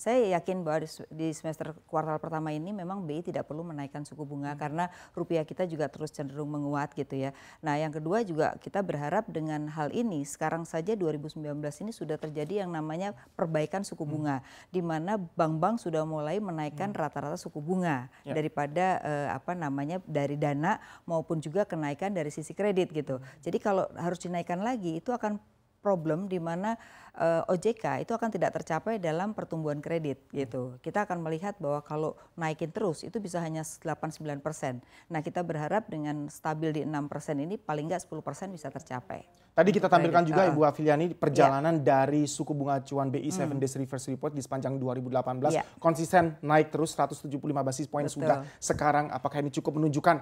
Saya yakin bahwa di semester kuartal pertama ini memang BI tidak perlu menaikkan suku bunga hmm. karena rupiah kita juga terus cenderung menguat gitu ya. Nah, yang kedua juga kita berharap dengan hal ini sekarang saja 2019 ini sudah terjadi yang namanya perbaikan suku hmm. bunga hmm. di mana bank-bank sudah mulai menaikkan hmm. rata-rata hmm. suku bunga ya. daripada eh, apa namanya dari dana maupun juga kenaikan dari sisi kredit gitu. Hmm. Jadi kalau harus dinaikkan lagi itu akan problem di mana uh, eh, OJK itu akan tidak tercapai dalam pertumbuhan kredit gitu. Kita akan melihat bahwa kalau naikin terus itu bisa hanya 8-9 persen. Nah kita berharap dengan stabil di 6 persen ini paling nggak 10 persen bisa tercapai. Tadi kita tampilkan juga ah. Ibu Afiliani perjalanan yeah. dari suku bunga acuan BI 7 hmm. Days Reverse Report di sepanjang 2018 yeah. konsisten naik terus 175 basis poin sudah. Sekarang apakah ini cukup menunjukkan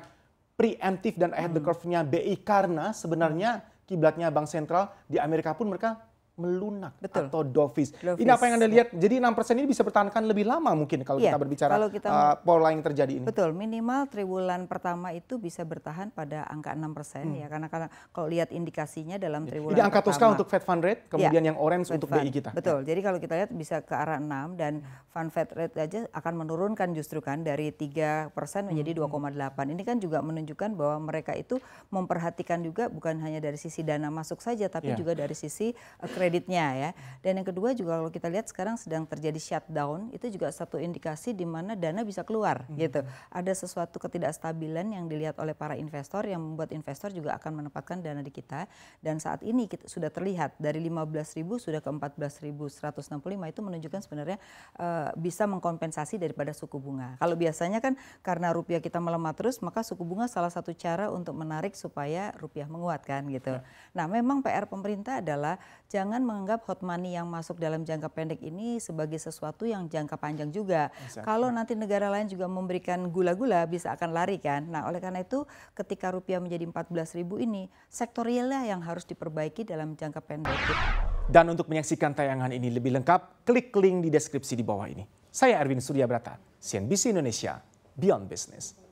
preemptif dan ahead hmm. the curve-nya BI karena sebenarnya hmm kiblatnya bank sentral di Amerika pun mereka melunak Betul. atau dovish. dovish. Ini apa yang Anda ya. lihat? Jadi 6% ini bisa bertahankan lebih lama mungkin kalau ya, kita berbicara kalau kita, uh, pola yang terjadi ini. Betul, minimal triwulan pertama itu bisa bertahan pada angka 6% hmm. ya karena, karena kalau lihat indikasinya dalam iya. triwulan Jadi angka Tosca untuk Fed Fund Rate, iya, kemudian ya, yang orange Fed untuk Fund. BI kita. Betul. Ya. Jadi kalau kita lihat bisa ke arah 6 dan Fund Fed Rate aja akan menurunkan justru kan dari 3% menjadi hmm. 2,8. Ini kan juga menunjukkan bahwa mereka itu memperhatikan juga bukan hanya dari sisi dana masuk saja tapi ya. juga dari sisi uh, kredit kreditnya ya. Dan yang kedua juga kalau kita lihat sekarang sedang terjadi shutdown, itu juga satu indikasi di mana dana bisa keluar hmm. gitu. Ada sesuatu ketidakstabilan yang dilihat oleh para investor yang membuat investor juga akan menempatkan dana di kita. Dan saat ini kita sudah terlihat dari 15.000 sudah ke 14.165 itu menunjukkan sebenarnya uh, bisa mengkompensasi daripada suku bunga. Kalau biasanya kan karena rupiah kita melemah terus, maka suku bunga salah satu cara untuk menarik supaya rupiah menguatkan gitu. Ya. Nah, memang PR pemerintah adalah jangan jangan menganggap hot money yang masuk dalam jangka pendek ini sebagai sesuatu yang jangka panjang juga. Exactly. Kalau nanti negara lain juga memberikan gula-gula bisa akan lari kan. Nah, oleh karena itu ketika rupiah menjadi 14.000 ini sektorialnya yang harus diperbaiki dalam jangka pendek. Dan untuk menyaksikan tayangan ini lebih lengkap, klik link di deskripsi di bawah ini. Saya Erwin Surya Brata, CNBC Indonesia, Beyond Business.